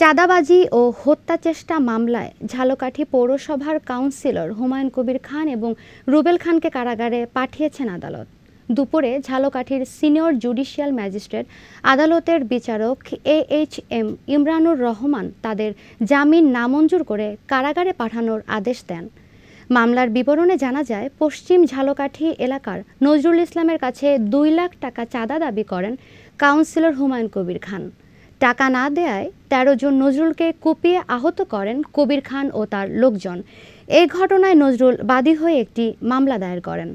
চাঁদাবাজি ও হত্যা চেষ্টা মামলায় ঝালকাঠি পৌরসভার কাউন্সিলর হুমায়ুন কবির খান এবং রুবেল খানকে কারাগারে পাঠিয়েছেন আদালত দুপুরে ঝালকাঠির সিনিয়র জুডিশিয়াল ম্যাজিস্ট্রেট আদালতের বিচারক A H M Imranur Rahman তাদের জামিন নামঞ্জুর করে কারাগারে পাঠানোর আদেশ দেন মামলার বিবরণে জানা যায় পশ্চিম ঝালকাঠি এলাকার নজরুল ইসলামের কাছে দুই লাখ টাকা চাঁদা দাবি করেন কাউন্সিলর হুমায়ুন কবির খান টাকা না দেয়ায় ১৩ জন নজরুলকে কুপিয়ে আহত করেন কবির খান ও তার লোকজন এই ঘটনায় নজরুল বাদী হয়ে একটি মামলা দায়ের করেন